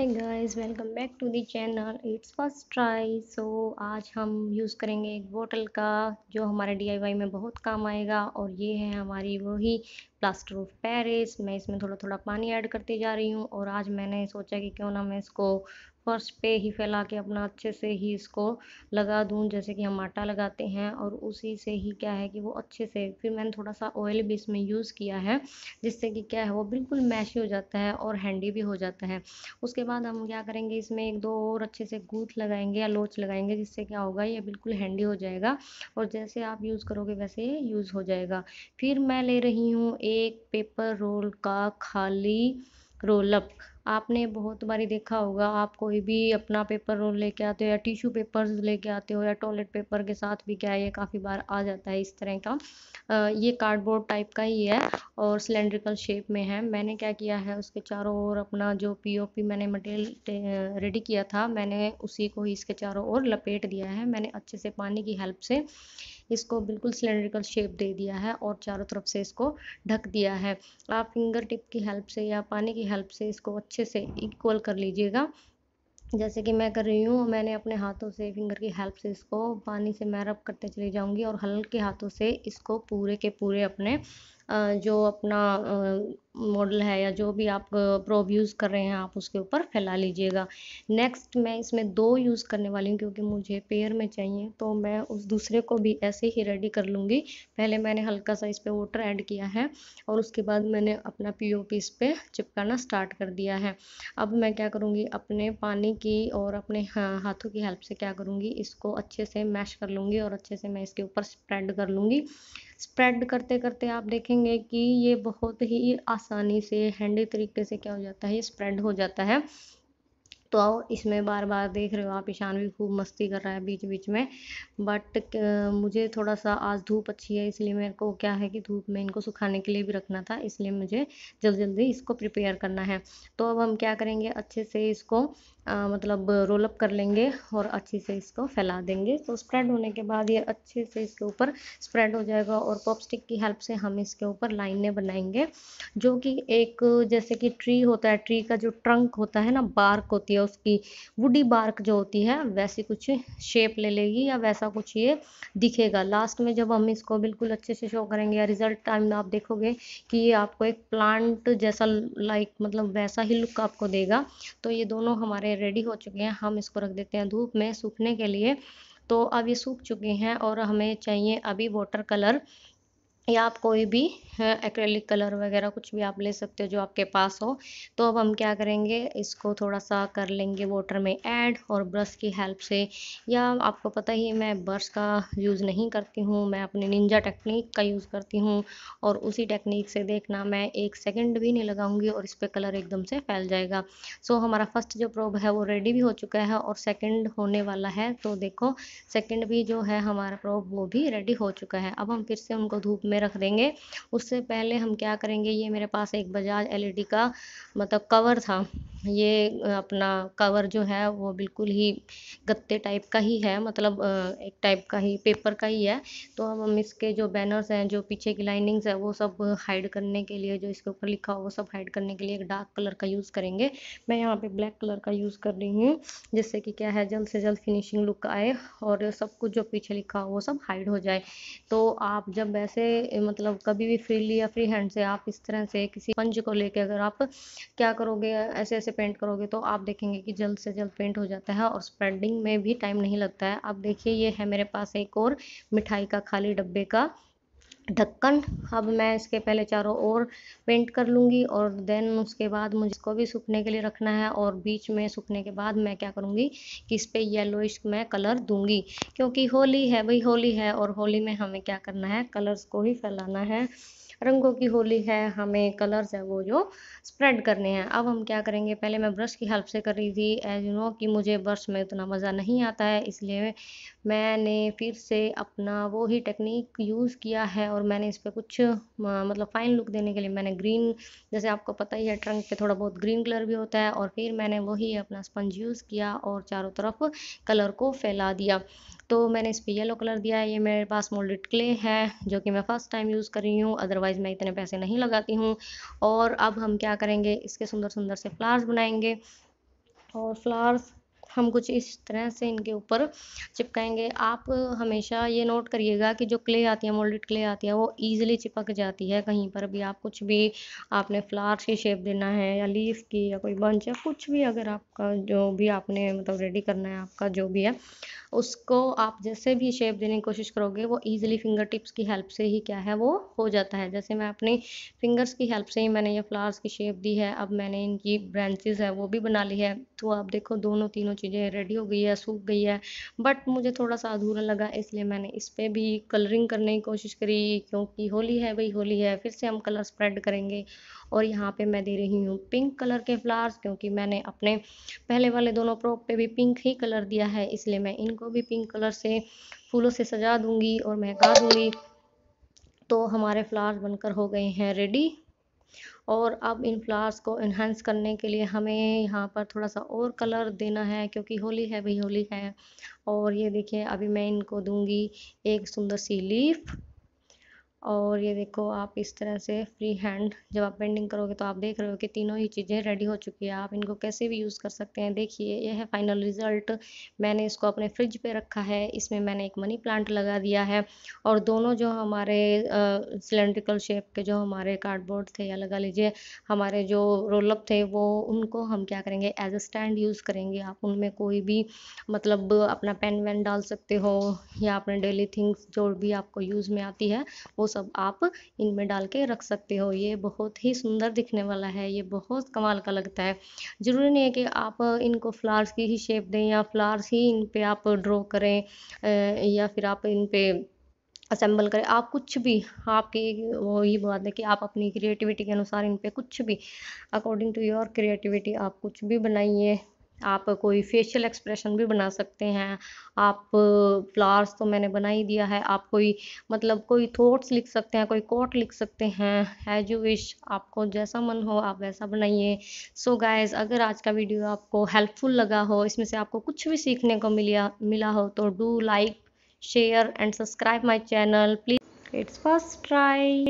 है guys welcome back to the channel it's first try so आज हम use करेंगे एक बोतल का जो हमारे डीआईवाई में बहुत काम आएगा और ये है हमारी वही प्लास्टर ऑफ पेरिस मैं इसमें थोड़ा थोड़ा पानी ऐड करती जा रही हूँ और आज मैंने सोचा कि क्यों ना मैं इसको फर्श पे ही फैला के अपना अच्छे से ही इसको लगा दूँ जैसे कि हम आटा लगाते हैं और उसी से ही क्या है कि वो अच्छे से फिर मैंने थोड़ा सा ऑयल भी इसमें यूज़ किया है जिससे कि क्या है वो बिल्कुल मैश हो जाता है और हैंडी भी हो जाता है उसके बाद हम क्या करेंगे इसमें एक दो और अच्छे से गूथ लगाएंगे या लोच लगाएंगे जिससे क्या होगा ये बिल्कुल हैंडी हो जाएगा और जैसे आप यूज़ करोगे वैसे ये यूज़ हो जाएगा फिर मैं ले रही हूँ एक पेपर रोल का खाली रोलअप आपने बहुत बारी देखा होगा आप कोई भी अपना पेपर रोल लेके आते हो या टिश्यू पेपर्स लेके आते हो या टॉयलेट पेपर के साथ भी क्या है ये काफ़ी बार आ जाता है इस तरह का आ, ये कार्डबोर्ड टाइप का ही है और सिलेंड्रिकल शेप में है मैंने क्या किया है उसके चारों ओर अपना जो पीओपी मैंने मटेरियल रेडी किया था मैंने उसी को ही इसके चारों ओर लपेट दिया है मैंने अच्छे से पानी की हेल्प से इसको बिल्कुल सिलेंड्रिकल शेप दे दिया है और चारों तरफ से इसको ढक दिया है आप फिंगर टिप की हेल्प से या पानी की हेल्प से इसको अच्छे से इक्वल कर लीजिएगा जैसे कि मैं कर रही हूँ मैंने अपने हाथों से फिंगर की हेल्प से इसको पानी से मैं रब करते चले जाऊँगी और हल्के हाथों से इसको पूरे के पूरे अपने जो अपना मॉडल है या जो भी आप प्रोब यूज़ कर रहे हैं आप उसके ऊपर फैला लीजिएगा नेक्स्ट मैं इसमें दो यूज़ करने वाली हूँ क्योंकि मुझे पेयर में चाहिए तो मैं उस दूसरे को भी ऐसे ही रेडी कर लूँगी पहले मैंने हल्का सा इस पर वोटर ऐड किया है और उसके बाद मैंने अपना पी ओ पी इस पर चिपकाना स्टार्ट कर दिया है अब मैं क्या करूँगी अपने पानी की और अपने हाँ, हाथों की हेल्प से क्या करूँगी इसको अच्छे से मैश कर लूँगी और अच्छे से मैं इसके ऊपर स्प्रेड कर लूँगी स्प्रेड करते करते आप देखेंगे कि ये बहुत ही आसानी से हैंडी तरीके से क्या हो जाता है स्प्रेड हो जाता है तो आओ इसमें बार बार देख रहे हो आप ईशान भी खूब मस्ती कर रहा है बीच बीच में बट मुझे थोड़ा सा आज धूप अच्छी है इसलिए मेरे को क्या है कि धूप में इनको सुखाने के लिए भी रखना था इसलिए मुझे जल्दी जल्दी इसको प्रिपेयर करना है तो अब हम क्या करेंगे अच्छे से इसको आ, मतलब रोलअप कर लेंगे और अच्छे से इसको फैला देंगे तो स्प्रेड होने के बाद ये अच्छे से इसके ऊपर स्प्रेड हो जाएगा और पॉपस्टिक की हेल्प से हम इसके ऊपर लाइनें बनाएंगे जो कि एक जैसे कि ट्री होता है ट्री का जो ट्रंक होता है ना बार्क होती है या उसकी वुडी बार्क जो होती है वैसी कुछ शेप ले लेगी या वैसा कुछ ये दिखेगा लास्ट में जब हम इसको बिल्कुल अच्छे से शो करेंगे या रिजल्ट टाइम में आप देखोगे कि ये आपको एक प्लांट जैसा लाइक मतलब वैसा ही लुक आपको देगा तो ये दोनों हमारे रेडी हो चुके हैं हम इसको रख देते हैं धूप में सूखने के लिए तो अब ये सूख चुके हैं और हमें चाहिए अभी वाटर कलर या आप कोई भी एक्रेलिक कलर वगैरह कुछ भी आप ले सकते हो जो आपके पास हो तो अब हम क्या करेंगे इसको थोड़ा सा कर लेंगे वाटर में ऐड और ब्रश की हेल्प से या आपको पता ही मैं ब्रश का यूज़ नहीं करती हूँ मैं अपने निंजा टेक्निक का यूज़ करती हूँ और उसी टेक्निक से देखना मैं एक सेकेंड भी नहीं लगाऊँगी और इस पर कलर एकदम से फैल जाएगा सो हमारा फर्स्ट जो प्रोब है वो रेडी भी हो चुका है और सेकेंड होने वाला है तो देखो सेकेंड भी जो है हमारा प्रोब वो भी रेडी हो चुका है अब हम फिर से उनको धूप में रख देंगे उससे पहले हम क्या करेंगे ये मेरे पास एक बजाज एल का मतलब कवर था ये अपना कवर जो है वो बिल्कुल ही गत्ते टाइप का ही है मतलब एक टाइप का ही पेपर का ही है तो अब हम इसके जो बैनर्स हैं जो पीछे की लाइनिंग्स है वो सब हाइड करने के लिए जो इसके ऊपर लिखा हो वो सब हाइड करने के लिए एक डार्क कलर का यूज़ करेंगे मैं यहाँ पे ब्लैक कलर का यूज़ कर रही हूँ जिससे कि क्या है जल्द से जल्द फिनिशिंग लुक आए और सब कुछ जो पीछे लिखा हो वो सब हाइड हो जाए तो आप जब ऐसे मतलब कभी भी फ्रीली या फ्री हैंड से आप इस तरह से किसी पंज को लेकर अगर आप क्या करोगे ऐसे ऐसे से पेंट करोगे तो आप देखेंगे कि जल्द से जल्द पेंट हो जाता है और स्प्रेडिंग में भी टाइम नहीं लगता है अब देखिए ये है मेरे पास एक और मिठाई का खाली डब्बे का ढक्कन अब मैं इसके पहले चारों ओर पेंट कर लूँगी और देन उसके बाद मुझे इसको भी सूखने के लिए रखना है और बीच में सूखने के बाद मैं क्या करूँगी कि इस पर येलोइश मैं कलर दूँगी क्योंकि होली है भाई होली है और होली में हमें क्या करना है कलर्स को ही फैलाना है रंगों की होली है हमें कलर्स है वो जो स्प्रेड करने हैं अब हम क्या करेंगे पहले मैं ब्रश की हेल्प से कर रही थी एज यू नो कि मुझे ब्रश में उतना मज़ा नहीं आता है इसलिए मैंने फिर से अपना वो ही टेक्निक यूज़ किया है और मैंने इस पर कुछ मतलब फ़ाइन लुक देने के लिए मैंने ग्रीन जैसे आपको पता ही है ट्रंक पे थोड़ा बहुत ग्रीन कलर भी होता है और फिर मैंने वही अपना स्पंज यूज़ किया और चारों तरफ कलर को फैला दिया तो मैंने इस पर येलो कलर दिया है ये मेरे पास मोल्डेड क्ले है जो कि मैं फ़र्स्ट टाइम यूज़ कर रही हूँ अदरवाइज़ मैं इतने पैसे नहीं लगाती हूँ और अब हम क्या करेंगे इसके सुंदर सुंदर से फ्लावर्स बनाएंगे और फ्लावर्स हम कुछ इस तरह से इनके ऊपर चिपकाएंगे आप हमेशा ये नोट करिएगा कि जो क्ले आती है मोल्डेड क्ले आती है वो ईजिली चिपक जाती है कहीं पर भी आप कुछ भी आपने फ्लावर्स की शेप देना है या लीफ की या कोई बंच या कुछ भी अगर आपका जो भी आपने मतलब रेडी करना है आपका जो भी है उसको आप जैसे भी शेप देने की कोशिश करोगे वो ईजिली फिंगर टिप्स की हेल्प से ही क्या है वो हो जाता है जैसे मैं अपनी फिंगर्स की हेल्प से ही मैंने ये फ्लावर्स की शेप दी है अब मैंने इनकी ब्रांचेज है वो भी बना ली है तो आप देखो दोनों तीनों चीज़ें रेडी हो गई है सूख गई है बट मुझे थोड़ा सा अधूरा लगा इसलिए मैंने इस पर भी कलरिंग करने की कोशिश करी क्योंकि होली है भाई होली है फिर से हम कलर स्प्रेड करेंगे और यहाँ पे मैं दे रही हूँ पिंक कलर के फ्लावर्स क्योंकि मैंने अपने पहले वाले दोनों प्रोप पे भी पिंक ही कलर दिया है इसलिए मैं इनको भी पिंक कलर से फूलों से सजा दूँगी और महका दूँगी तो हमारे फ्लावर्स बनकर हो गए हैं रेडी और अब इन फ्लावर्स को इन्हांस करने के लिए हमें यहाँ पर थोड़ा सा और कलर देना है क्योंकि होली है भाई होली है और ये देखिए अभी मैं इनको दूंगी एक सुंदर सी लीफ और ये देखो आप इस तरह से फ्री हैंड जब आप पेंटिंग करोगे तो आप देख रहे हो कि तीनों ही चीज़ें रेडी हो चुकी है आप इनको कैसे भी यूज़ कर सकते हैं देखिए यह है फाइनल रिज़ल्ट मैंने इसको अपने फ्रिज पे रखा है इसमें मैंने एक मनी प्लांट लगा दिया है और दोनों जो हमारे सिलेंड्रिकल शेप के जो हमारे कार्डबोर्ड थे या लगा लीजिए हमारे जो रोलअप थे वो उनको हम क्या करेंगे एज अ स्टैंड यूज़ करेंगे आप उनमें कोई भी मतलब अपना पेन वैन डाल सकते हो या अपने डेली थिंग्स जो भी आपको यूज़ में आती है वो सब आप इनमें डाल के रख सकते हो ये बहुत ही सुंदर दिखने वाला है ये बहुत कमाल का लगता है ज़रूरी नहीं है कि आप इनको फ्लावर्स की ही शेप दें या फ्लावर्स ही इन पर आप ड्रॉ करें या फिर आप इन पर असेंबल करें आप कुछ भी आपकी वो ही बात है कि आप अपनी क्रिएटिविटी के अनुसार इन पर कुछ भी अकॉर्डिंग टू योर क्रिएटिविटी आप कुछ भी बनाइए आप कोई फेशियल एक्सप्रेशन भी बना सकते हैं आप फ्लावर्स तो मैंने बना ही दिया है आप कोई मतलब कोई थॉट्स लिख सकते हैं कोई कोट लिख सकते हैं एज यू विश आपको जैसा मन हो आप वैसा बनाइए सो गाइज अगर आज का वीडियो आपको हेल्पफुल लगा हो इसमें से आपको कुछ भी सीखने को मिला मिला हो तो do like share and subscribe my channel please it's first try